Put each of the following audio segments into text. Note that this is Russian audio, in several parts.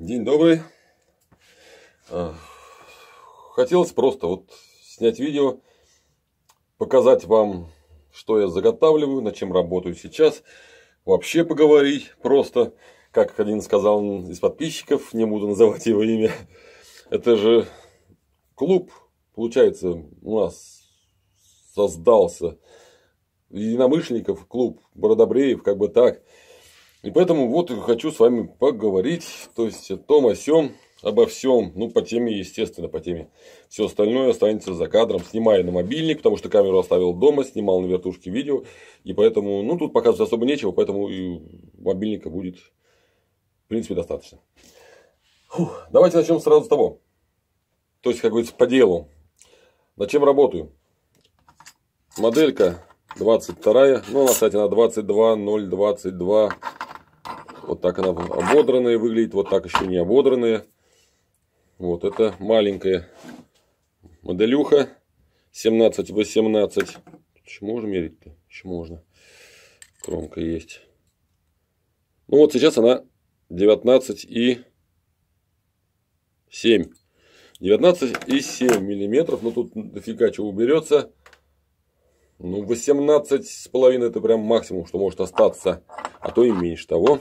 День добрый. А, хотелось просто вот снять видео, показать вам, что я заготавливаю, над чем работаю сейчас. Вообще поговорить просто, как один сказал из подписчиков, не буду называть его имя. Это же клуб, получается, у нас создался единомышленников, клуб Бородобреев, как бы так. И поэтому вот хочу с вами поговорить, то есть о том, о сём, обо всем, ну по теме, естественно, по теме. Все остальное останется за кадром, снимая на мобильник, потому что камеру оставил дома, снимал на вертушке видео, и поэтому, ну тут показывать особо нечего, поэтому и мобильника будет, в принципе, достаточно. Фух, давайте начнем сразу с того, то есть, как говорится, по делу. Над чем работаю? Моделька 22, ну она, кстати, на 22022 вот так она ободранная выглядит, вот так еще не ободранная. Вот это маленькая моделюха 17-18. Чем можно мерить-то? Чем можно? Кромка есть. Ну вот сейчас она 19 и 7. 19 и 7 миллиметров. Ну тут дофига чего уберется. Ну 18 с половиной это прям максимум, что может остаться. А то и меньше того.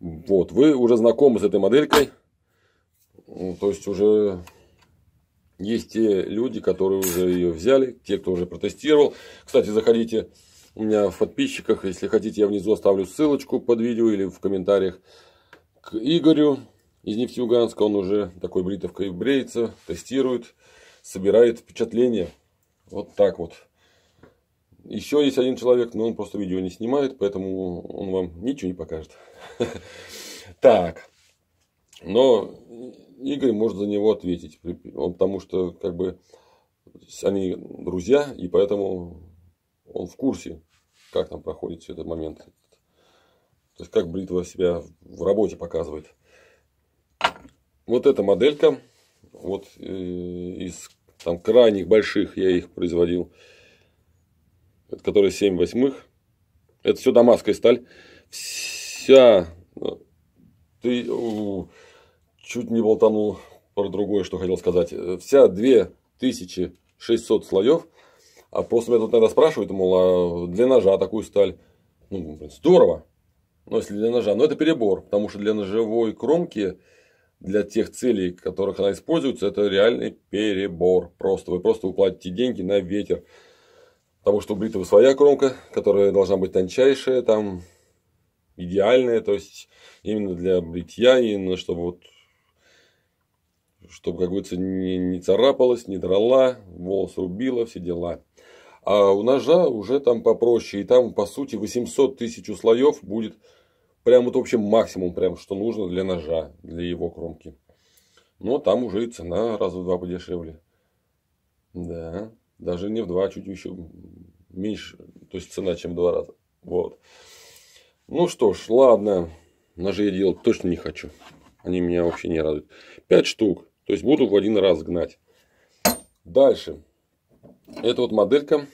Вот, вы уже знакомы с этой моделькой. Ну, то есть уже есть те люди, которые уже ее взяли, те, кто уже протестировал. Кстати, заходите у меня в подписчиках, если хотите, я внизу оставлю ссылочку под видео или в комментариях к Игорю из Нефтеюганска. Он уже такой бритовкой бреется, тестирует, собирает впечатления. Вот так вот. Еще есть один человек, но он просто видео не снимает, поэтому он вам ничего не покажет. Так. Но Игорь может за него ответить, потому что как бы они друзья, и поэтому он в курсе, как там проходит все этот момент. То есть, как бритва себя в работе показывает. Вот эта моделька, вот э, из там крайних больших я их производил это которые 7 восьмых, это все дамасская сталь, вся, э, ты чуть не болтанул про другое, что хотел сказать, э, вся 2600 слоев, а просто меня тут иногда спрашивают, мол, а для ножа такую сталь, ну, здорово, но ну, если для ножа, но это перебор, потому что для ножевой кромки для тех целей, которых она используется, это реальный перебор. Просто вы просто уплатите деньги на ветер. Потому что у бритвы своя кромка, которая должна быть тончайшая, там идеальная, то есть именно для бритья, именно чтобы вот чтобы, как говорится, не, не царапалась, не драла, волос рубила, все дела. А у ножа уже там попроще, и там, по сути, 800 тысяч слоев будет прям вот, в общем, максимум, прям, что нужно для ножа, для его кромки. Но там уже и цена раза в два подешевле. Да. Даже не в два, а чуть еще меньше, то есть цена, чем в два раза. Вот. Ну что ж, ладно. Ножи я делать точно не хочу. Они меня вообще не радуют. Пять штук. То есть буду в один раз гнать. Дальше. Это вот моделька.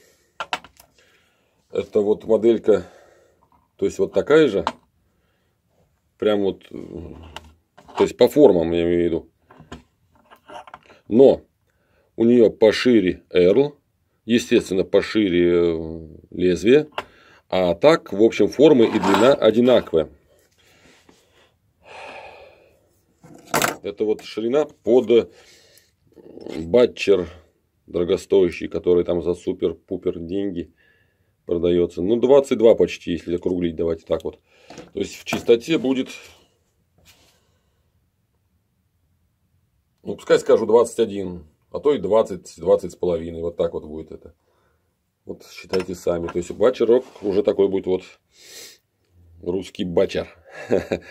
Это вот моделька. То есть вот такая же. Прям вот. Э, то есть по формам я имею в виду. Но у нее пошире эрл, естественно, пошире э, лезвие, а так, в общем, формы и длина одинаковые. Это вот ширина под э, батчер дорогостоящий, который там за супер-пупер деньги продается. Ну, 22 почти, если округлить, давайте так вот. То есть, в чистоте будет, ну, пускай скажу 21 а то и 20, 20 с половиной, вот так вот будет это. Вот считайте сами, то есть бачерок уже такой будет вот русский бачер.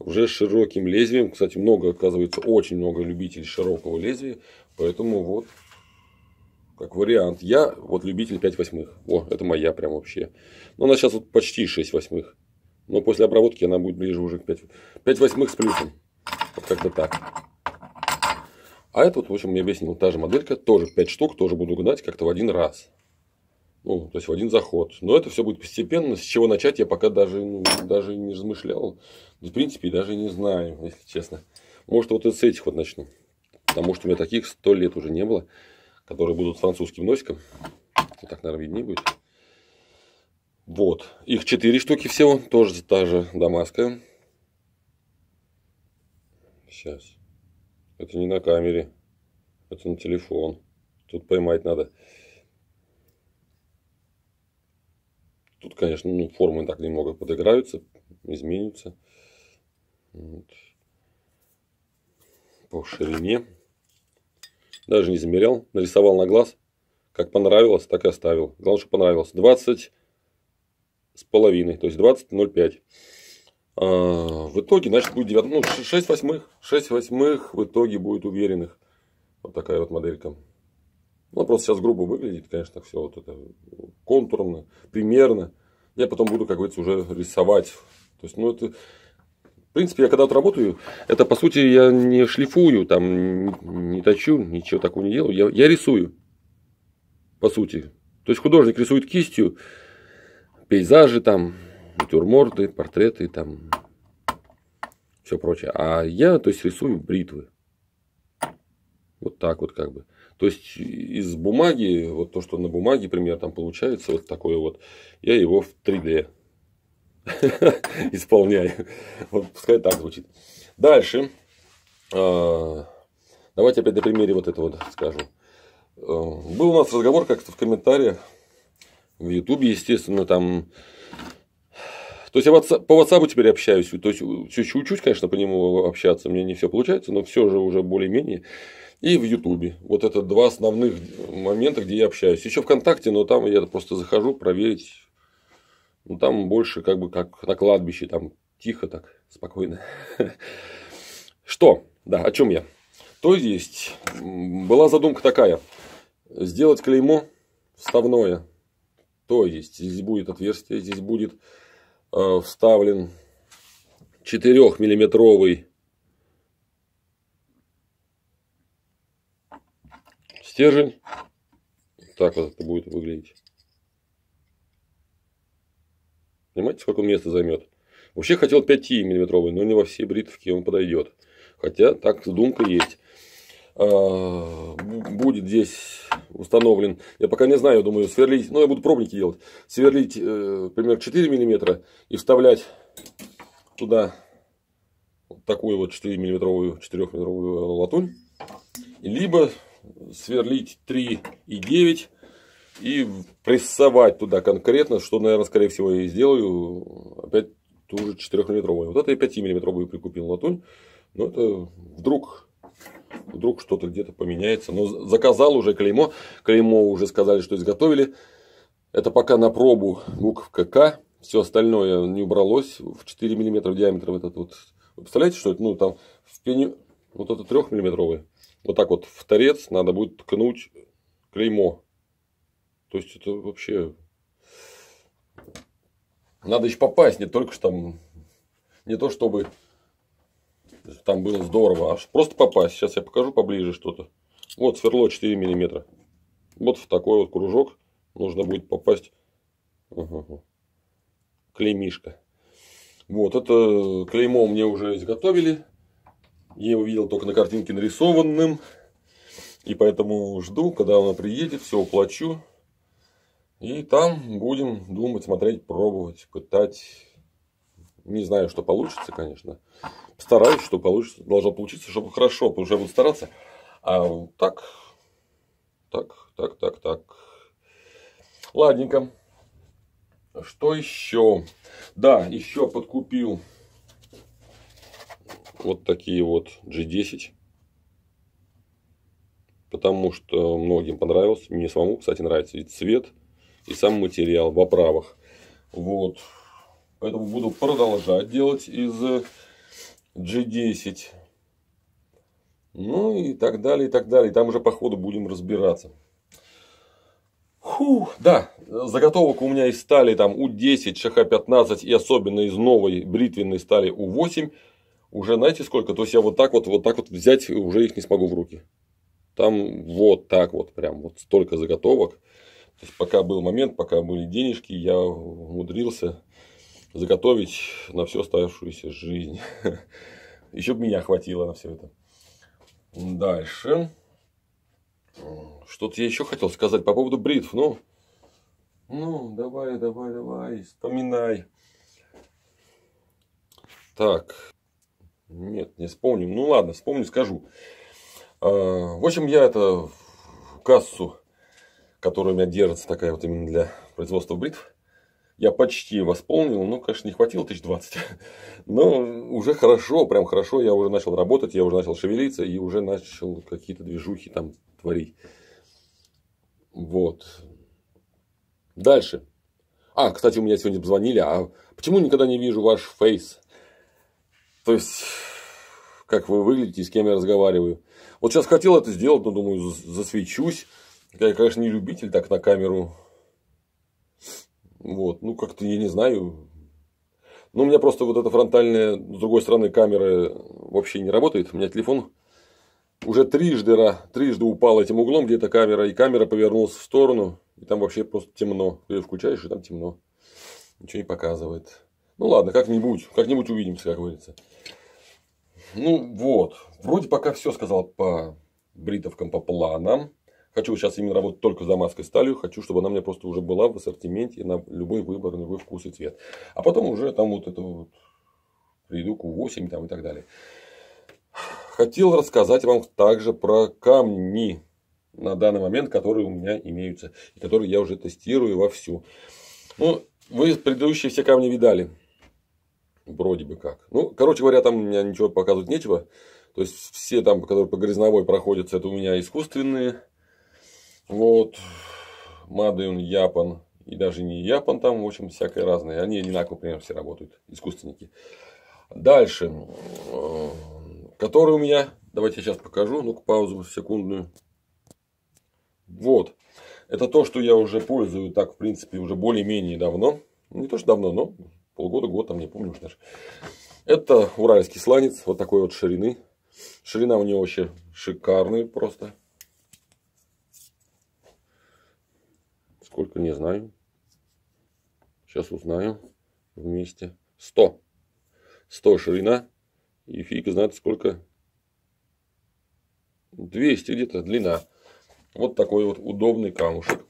Уже широким лезвием, кстати, много, оказывается, очень много любителей широкого лезвия, поэтому вот как вариант. Я вот любитель 5 восьмых. О, это моя прям вообще. Но ну, она сейчас вот почти 6 восьмых. Но после обработки она будет ближе уже к 5. 5 восьмых с плюсом. Вот как-то так. А это вот, в общем, мне объяснил, та же моделька, тоже 5 штук, тоже буду гнать как-то в один раз. Ну, то есть в один заход. Но это все будет постепенно. С чего начать, я пока даже, ну, даже не размышлял. Ну, в принципе, даже не знаю, если честно. Может, вот с этих вот начну. Потому что у меня таких сто лет уже не было, которые будут с французским носиком. Вот ну, так, наверное, виднее будет. Вот. Их четыре штуки всего. Тоже та же Дамаска. Сейчас. Это не на камере. Это на телефон. Тут поймать надо. Тут, конечно, ну, формы так немного подыграются, изменятся. Вот. По ширине. Даже не замерял. Нарисовал на глаз. Как понравилось, так и оставил. Главное, что понравилось. 20 с половиной. То есть 20,05. А, в итоге, значит, будет 9, ну, 6 восьмых, 6 восьмых в итоге будет уверенных. Вот такая вот моделька. Ну, просто сейчас грубо выглядит, конечно, все вот это контурно, примерно. Я потом буду, как говорится, уже рисовать. То есть, ну, это... В принципе, я когда вот работаю, это, по сути, я не шлифую, там, не точу, ничего такого не делаю. Я, я рисую, по сути. То есть, художник рисует кистью, пейзажи там, натюрморты, портреты, там, все прочее. А я, то есть, рисую бритвы. Вот так вот как бы. То есть из бумаги, вот то, что на бумаге, например, там получается вот такое вот, я его в 3D исполняю. Вот пускай так звучит. Дальше. А, давайте опять на примере вот это вот скажем. А, был у нас разговор как-то в комментариях в Ютубе, естественно, там то есть, я по WhatsApp теперь общаюсь. То есть, все учусь, конечно, по нему общаться. Мне не все получается, но все же уже более-менее. И в Ютубе. Вот это два основных момента, где я общаюсь. Еще ВКонтакте, но там я просто захожу проверить. Ну, там больше как бы как на кладбище, там тихо так, спокойно. Что? Да, о чем я? То есть, была задумка такая. Сделать клеймо вставное. То есть, здесь будет отверстие, здесь будет Э, вставлен 4-миллиметровый стержень. Так вот это будет выглядеть. Понимаете, сколько места займет? Вообще хотел 5 миллиметровый, но не во все бритвки он подойдет. Хотя так думка есть. А, будет здесь установлен. Я пока не знаю, думаю, сверлить, ну я буду пробники делать. Сверлить, например, 4 мм и вставлять туда вот такую вот 4 миллиметровую, 4 миллиметровую э, латунь. Либо сверлить 3,9 и прессовать туда конкретно, что, наверное, скорее всего, я и сделаю. Опять ту же 4 миллиметровую. Вот это я 5 миллиметровую прикупил латунь. Но это вдруг Вдруг что-то где-то поменяется. Но ну, заказал уже клеймо. Клеймо уже сказали, что изготовили. Это пока на пробу буковка К. Все остальное не убралось. В 4 мм диаметра вот этот вот. Вы представляете, что это? Ну, там в пене... Вот это 3 миллиметровый. Вот так вот в торец надо будет ткнуть клеймо. То есть это вообще... Надо еще попасть, не только что там... Не то чтобы там было здорово. Аж просто попасть. Сейчас я покажу поближе что-то. Вот сверло 4 миллиметра. Вот в такой вот кружок нужно будет попасть. Угу. Клеймишка. Вот это клеймо мне уже изготовили. Я его видел только на картинке нарисованным. И поэтому жду, когда она приедет, все уплачу. И там будем думать, смотреть, пробовать, пытать. Не знаю, что получится, конечно. Стараюсь, что получится, должно получиться, чтобы хорошо, потому что буду стараться. А так, так, так, так, так. Ладненько. Что еще? Да, еще подкупил вот такие вот G10. Потому что многим понравилось. Мне самому, кстати, нравится и цвет, и сам материал в оправах. Вот. Поэтому буду продолжать делать из G10. Э, ну и так далее, и так далее. Там уже по ходу будем разбираться. Фу, да, заготовок у меня из стали там У10, ШХ-15 и особенно из новой бритвенной стали У8. Уже знаете сколько? То есть я вот так вот, вот так вот взять уже их не смогу в руки. Там вот так вот прям вот столько заготовок. То есть пока был момент, пока были денежки, я умудрился заготовить на всю оставшуюся жизнь. Еще бы меня хватило на все это. Дальше. Что-то я еще хотел сказать по поводу бритв. Ну, ну, давай, давай, давай, вспоминай. Так. Нет, не вспомним. Ну ладно, вспомню, скажу. А, в общем, я это кассу, которая у меня держится, такая вот именно для производства бритв, я почти восполнил, ну, конечно, не хватило тысяч двадцать, но уже хорошо, прям хорошо, я уже начал работать, я уже начал шевелиться и уже начал какие-то движухи там творить. Вот. Дальше. А, кстати, у меня сегодня позвонили, а почему никогда не вижу ваш фейс? То есть, как вы выглядите с кем я разговариваю. Вот сейчас хотел это сделать, но думаю, засвечусь. Я, конечно, не любитель так на камеру вот, ну как-то я не знаю. Ну, у меня просто вот эта фронтальная, с другой стороны, камера вообще не работает. У меня телефон уже трижды, трижды упал этим углом, где то камера, и камера повернулась в сторону, и там вообще просто темно. Ты ее включаешь, и там темно. Ничего не показывает. Ну ладно, как-нибудь, как-нибудь увидимся, как говорится. Ну вот, вроде пока все сказал по бритовкам, по планам. Хочу сейчас именно работать только за маской сталью. Хочу, чтобы она у меня просто уже была в ассортименте на любой выбор, на любой вкус и цвет. А потом уже там вот это вот приду к 8 там и так далее. Хотел рассказать вам также про камни на данный момент, которые у меня имеются. И которые я уже тестирую вовсю. Ну, вы предыдущие все камни видали. Вроде бы как. Ну, короче говоря, там у меня ничего показывать нечего. То есть, все там, которые по грязновой проходятся, это у меня искусственные. Вот. Мадеон Япон. И даже не Япон там, в общем, всякое разное. Они одинаково примерно все работают. Искусственники. Дальше. Который у меня... Давайте я сейчас покажу. Ну-ка, паузу секундную. Вот. Это то, что я уже пользую так, в принципе, уже более-менее давно. Ну, не то, что давно, но полгода, год, там не помню уже даже. Это уральский сланец, вот такой вот ширины. Ширина у него вообще шикарная просто. Сколько, не знаю. Сейчас узнаем вместе. 100. 100 ширина. И фиг знает сколько. 200 где-то длина. Вот такой вот удобный камушек.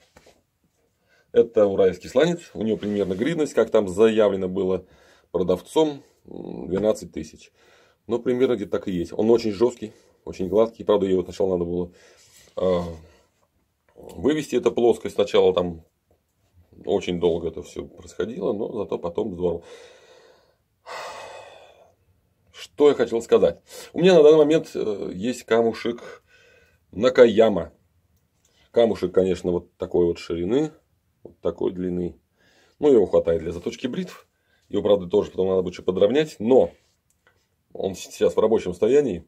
Это уральский сланец. У него примерно гридность, как там заявлено было продавцом, 12 тысяч. Но ну, примерно где-то так и есть. Он очень жесткий, очень гладкий. Правда, его сначала надо было а, Вывести эту плоскость сначала там очень долго это все происходило, но зато потом здорово. Что я хотел сказать? У меня на данный момент э, есть камушек Накаяма. Камушек, конечно, вот такой вот ширины, вот такой длины. Ну, его хватает для заточки бритв. Его, правда, тоже потом надо будет еще подровнять, но он сейчас в рабочем состоянии.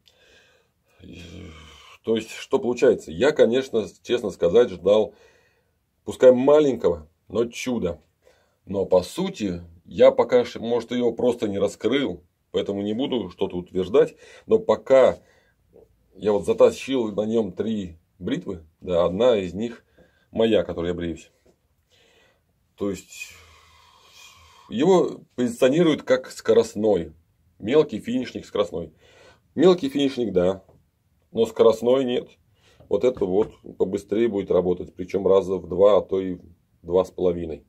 То есть, что получается? Я, конечно, честно сказать, ждал, пускай маленького, но чуда. Но по сути, я пока, может, его просто не раскрыл, поэтому не буду что-то утверждать. Но пока я вот затащил на нем три бритвы, да, одна из них моя, которой я бреюсь. То есть, его позиционируют как скоростной. Мелкий финишник скоростной. Мелкий финишник, да, но скоростной нет. Вот это вот побыстрее будет работать, причем раза в два, а то и два с половиной,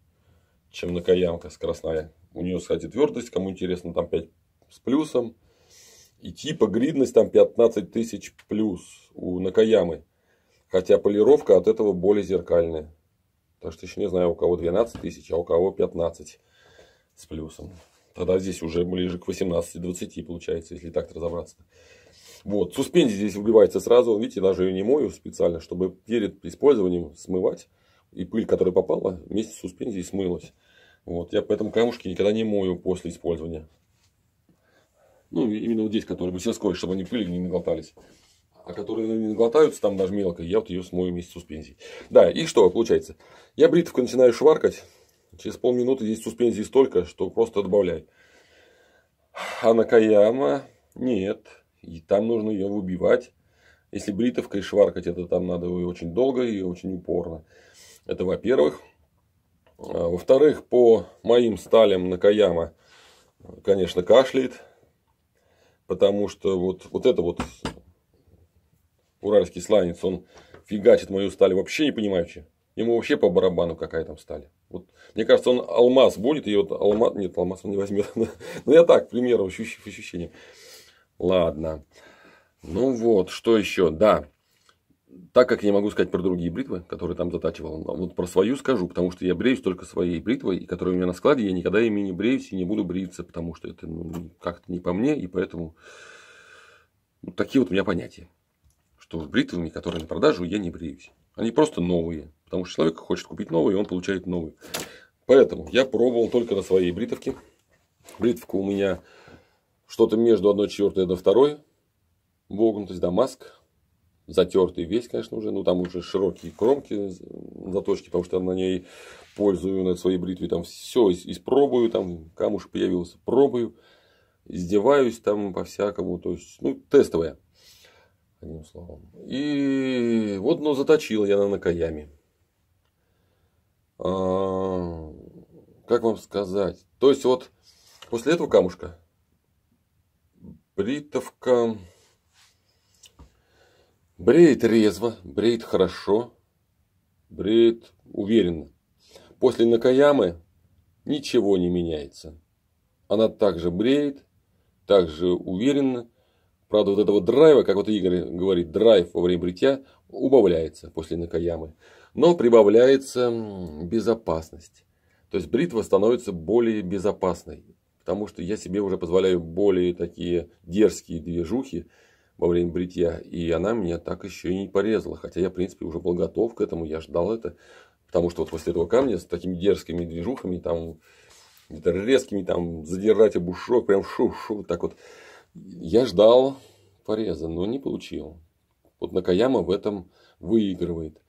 чем накаямка скоростная. У нее, кстати, твердость, кому интересно, там 5 с плюсом. И типа гридность там 15 тысяч плюс у Накаямы. Хотя полировка от этого более зеркальная. Так что еще не знаю, у кого 12 тысяч, а у кого 15 с плюсом. Тогда здесь уже ближе к 18-20 получается, если так разобраться. -то. Вот, суспензия здесь вливается сразу, видите, даже ее не мою специально, чтобы перед использованием смывать, и пыль, которая попала, вместе с суспензией смылась. Вот, я поэтому камушки никогда не мою после использования. Ну, именно вот здесь, которые бы мастерской, чтобы они пыли не наглотались. А которые не наглотаются там даже мелко, я вот ее смою вместе с суспензией. Да, и что получается? Я бритвку начинаю шваркать, через полминуты здесь суспензии столько, что просто добавляй. А Каяма нет и там нужно ее выбивать. Если бритовкой шваркать, это там надо ее очень долго и очень упорно. Это во-первых. А, во-вторых, по моим сталям Накаяма, конечно, кашляет. Потому что вот, вот это вот уральский сланец, он фигачит мою сталь вообще не понимаючи. Ему вообще по барабану какая там сталь. Вот, мне кажется, он алмаз будет, и вот алмаз, нет, алмаз он не возьмет. Но ну, я так, к примеру, ощущениям. Ладно. Ну вот, что еще? Да, так как я не могу сказать про другие бритвы, которые там затачивал, а вот про свою скажу, потому что я бреюсь только своей бритвой, и которая у меня на складе, я никогда ими не бреюсь и не буду бриться, потому что это ну, как-то не по мне, и поэтому ну, такие вот у меня понятия, что с бритвами, которые на продажу, я не бреюсь. Они просто новые, потому что человек хочет купить новые, и он получает новые. Поэтому я пробовал только на своей бритовке. Бритвка у меня что-то между 1 четвертой и 1 второй. Вогнутость Дамаск. Затертый весь, конечно, уже. Ну, там уже широкие кромки, заточки, потому что на ней пользую на своей бритве. Там все испробую, там камуш появился, пробую. Издеваюсь там по-всякому. То есть, ну, тестовая. Одним словом. И вот, но ну, заточил я на накаями. А, как вам сказать? То есть, вот после этого камушка Бритовка. Бреет резво, бреет хорошо, бреет уверенно. После Накаямы ничего не меняется. Она также бреет, также уверенно. Правда, вот этого драйва, как вот Игорь говорит, драйв во время бритья убавляется после Накаямы. Но прибавляется безопасность. То есть бритва становится более безопасной. Потому что я себе уже позволяю более такие дерзкие движухи во время бритья. И она меня так еще и не порезала. Хотя я, в принципе, уже был готов к этому. Я ждал это. Потому что вот после этого камня с такими дерзкими движухами, там, резкими, там, задирать обушок, прям шу-шу, так вот. Я ждал пореза, но не получил. Вот Накаяма в этом выигрывает.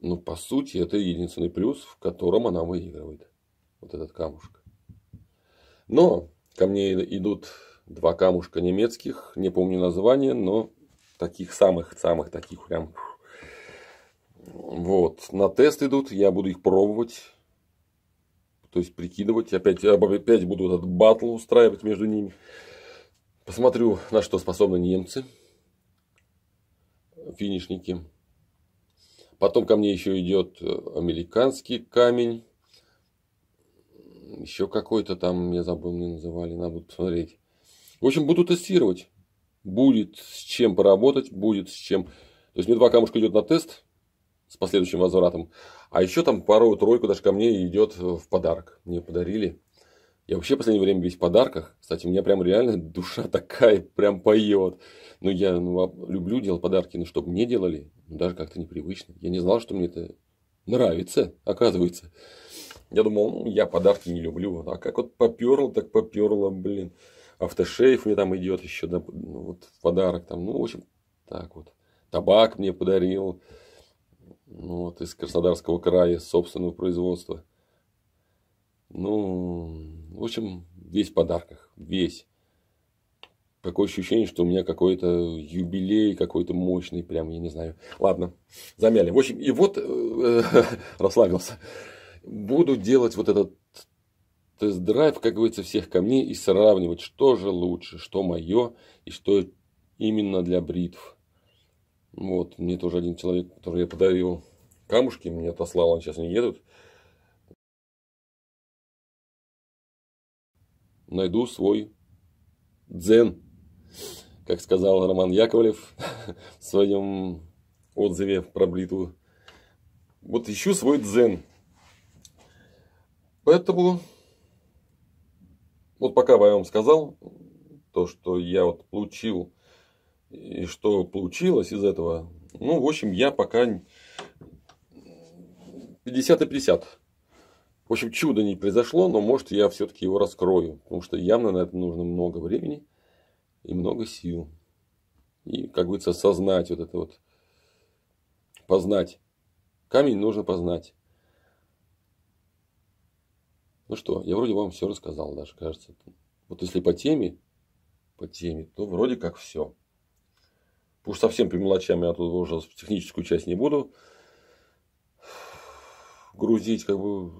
Но ну, по сути это единственный плюс, в котором она выигрывает вот этот камушек. Но ко мне идут два камушка немецких, не помню название, но таких самых-самых, таких прям. Вот, на тест идут, я буду их пробовать, то есть прикидывать, опять, опять буду этот батл устраивать между ними. Посмотрю, на что способны немцы, финишники. Потом ко мне еще идет американский камень еще какой-то там, я забыл, мне называли, надо будет посмотреть. В общем, буду тестировать. Будет с чем поработать, будет с чем... То есть, мне два камушка идет на тест с последующим возвратом. А еще там пару-тройку даже ко мне идет в подарок. Мне подарили. Я вообще в последнее время весь в подарках. Кстати, у меня прям реально душа такая, прям поет. Ну, я ну, а, люблю делать подарки, но чтобы мне делали, ну, даже как-то непривычно. Я не знал, что мне это нравится, оказывается. Я думал, ну, я подарки не люблю. А как вот поперло, так поперло, блин. Автошейф мне там идет еще, да, ну, вот подарок там. Ну, в общем, так вот. Табак мне подарил. Ну, вот из Краснодарского края, собственного производства. Ну, в общем, весь в подарках. Весь. Такое ощущение, что у меня какой-то юбилей, какой-то мощный, прям, я не знаю. Ладно, замяли. В общем, и вот э, расслабился буду делать вот этот тест-драйв, как говорится, всех камней и сравнивать, что же лучше, что мое и что именно для бритв. Вот, мне тоже один человек, который я подарил камушки, мне отослал, он сейчас не едут. Найду свой дзен, как сказал Роман Яковлев в своем отзыве про бритву. Вот ищу свой дзен. Поэтому, вот пока я вам сказал, то, что я вот получил и что получилось из этого, ну, в общем, я пока 50 и 50. В общем, чудо не произошло, но может я все-таки его раскрою. Потому что явно на это нужно много времени и много сил. И, как говорится, осознать вот это вот. Познать. Камень нужно познать. Ну что, я вроде вам все рассказал даже, кажется. Вот если по теме, по теме, то вроде как все. Уж совсем по мелочам я а тут уже техническую часть не буду грузить, как бы.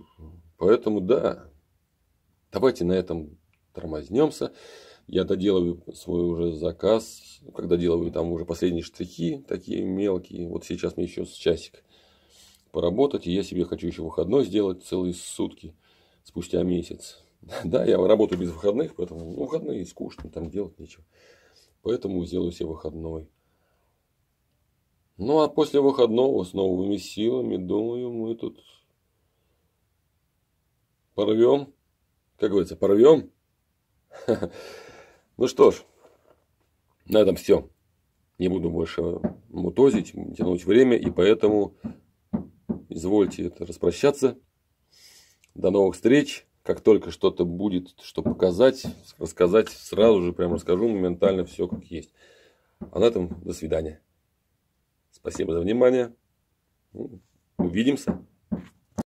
Поэтому да, давайте на этом тормознемся. Я доделываю свой уже заказ, когда делаю там уже последние штрихи, такие мелкие. Вот сейчас мне еще с часик поработать, и я себе хочу еще выходной сделать целые сутки – спустя месяц. Да, я работаю без выходных, поэтому ну, выходные скучно, там делать нечего. Поэтому сделаю себе выходной. Ну а после выходного с новыми силами, думаю, мы тут порвем. Как говорится, порвем. Ну что ж, на этом все. Не буду больше мутозить, тянуть время, и поэтому извольте это распрощаться. До новых встреч. Как только что-то будет, что показать, рассказать, сразу же прям расскажу моментально все как есть. А на этом до свидания. Спасибо за внимание. Ну, увидимся.